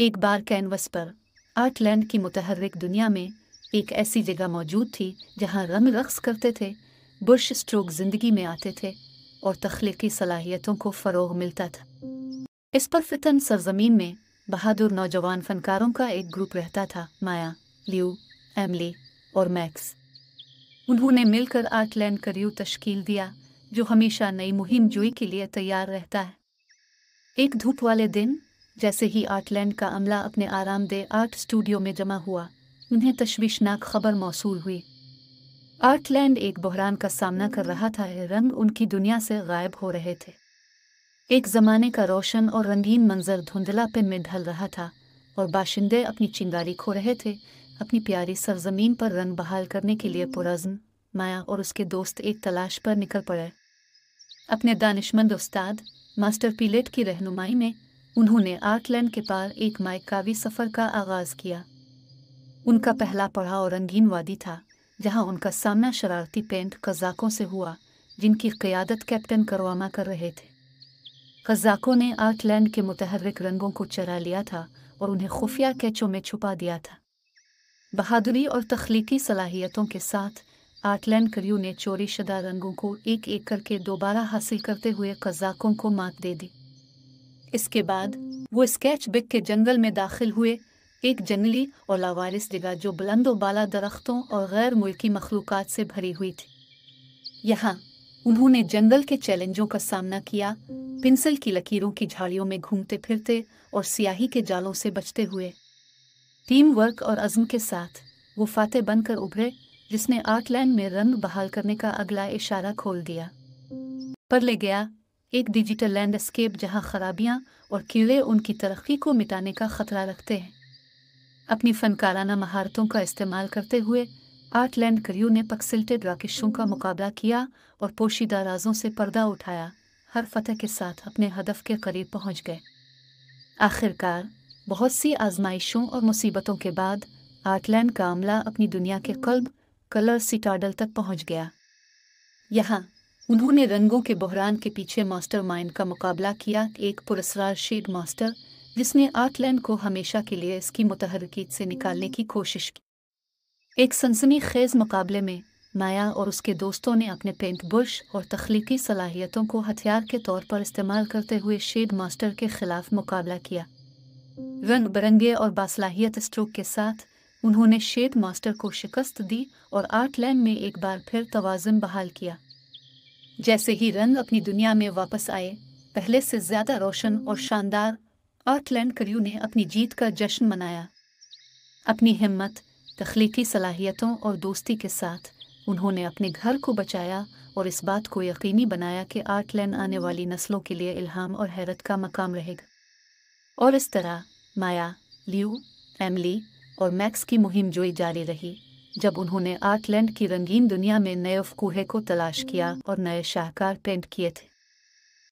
एक बार कैनवस पर आर्टलैंड की मुतहरक दुनिया में एक ऐसी जगह मौजूद थी जहाँ रंग रक्स करते थे बुरश स्ट्रोक ज़िंदगी में आते थे और तख्लीकी सलाहियतों को फ़रोग मिलता था इस पर फितन सरजमीन में बहादुर नौजवान फ़नकारों का एक ग्रुप रहता था माया लियू एमली और मैक्स उन्होंने मिलकर आर्टलैंड का रियू तश्कील दिया जो हमेशा नई मुहिम जोई के लिए तैयार रहता है एक धूप वाले दिन जैसे ही आर्टलैंड का अमला अपने आरामदेह आर्ट स्टूडियो में जमा हुआ उन्हें तश्वीशनाक खबर मौसू हुई आर्टलैंड एक बहरान का सामना कर रहा था रंग उनकी दुनिया से गायब हो रहे थे एक ज़माने का रोशन और रंगीन मंजर धुंधला पे में ढल रहा था और बाशिंदे अपनी चिंगारी खो रहे थे अपनी प्यारी सरजमीन पर रंग बहाल करने के लिए पुरज़म माया और उसके दोस्त एक तलाश पर निकल पड़े अपने दानिशमंद उस्ताद मास्टर पीलेट की रहनुमाई में उन्होंने आकलैंड के पार एक मायकावी सफ़र का आगाज़ किया उनका पहला पड़ाव रंगीन वादी था जहां उनका सामना शरारती पेंट कजाकों से हुआ जिनकी क़्यादत कैप्टन करवामा कर रहे थे कजाकों ने आर्टलैंड के मुतहरक रंगों को चरा लिया था और उन्हें खुफिया कैचों में छुपा दिया था बहादुरी और तख्लीकी सलाहियतों के साथ आर्टलैंड क्र्यू ने चोरी शुदा रंगों को एक एक करके दोबारा हासिल करते हुए कजाकों को मात दे दी इसके बाद वो स्केच बिक के जंगल में दाखिल हुए एक जंगली और लावारिस जगह जो बुलंदो बाला दरख्तों और गैर मुल्की मखलूक से भरी हुई थी यहाँ उन्होंने जंगल के चैलेंजों का सामना किया पिंसल की लकीरों की झाड़ियों में घूमते फिरते और सियाही के जालों से बचते हुए टीम वर्क और अज़म के साथ वो फाते बनकर उभरे जिसने आर्टलैंड में रंग बहाल करने का अगला इशारा खोल दिया पर ले गया एक डिजिटल लैंडस्केप जहां खराबियां और कीड़े उनकी तरक्की को मिटाने का खतरा रखते हैं अपनी फनकाराना महारतों का इस्तेमाल करते हुए आर्टलैंड करियो ने पक्सिल्टेड राकेशों का मुकाबला किया और पोशीदा राजों से पर्दा उठाया हर फतह के साथ अपने हदफ के करीब पहुंच गए आखिरकार बहुत सी आजमाइशों और मुसीबतों के बाद आर्टलैंड का अमला अपनी दुनिया के कल्ब कलर सिटाडल तक पहुंच गया यहाँ उन्होंने रंगों के बहरान के पीछे मास्टर माइंड का मुकाबला किया एक पुरस्कार शेड मास्टर जिसने आर्टलैंड को हमेशा के लिए इसकी मुतहरकीत से निकालने की कोशिश की एक सनसनी खेज मुकाबले में माया और उसके दोस्तों ने अपने पेंट बुश और तख्लीकी सलाहियतों को हथियार के तौर पर इस्तेमाल करते हुए शेड मास्टर के खिलाफ मुकाबला किया रंग बरंगे और बासलाहियत स्ट्रोक के साथ उन्होंने शेड मास्टर को शिकस्त दी और आर्टलैंड में एक बार फिर तोज़न बहाल किया जैसे ही रंग अपनी दुनिया में वापस आए पहले से ज्यादा रोशन और शानदार आर्टलैंड क्रू ने अपनी जीत का जश्न मनाया अपनी हिम्मत तख्लीकी सलाहियतों और दोस्ती के साथ उन्होंने अपने घर को बचाया और इस बात को यकीनी बनाया कि आर्टलैंड आने वाली नस्लों के लिए इल्हाम और हैरत का मकाम रहेगा और इस तरह माया लियू एमली और मैक्स की मुहिम जोई जारी रही जब उन्होंने आर्टलैंड की रंगीन दुनिया में नए अफकूहे को तलाश किया और नए शाहकार पेंट किए थे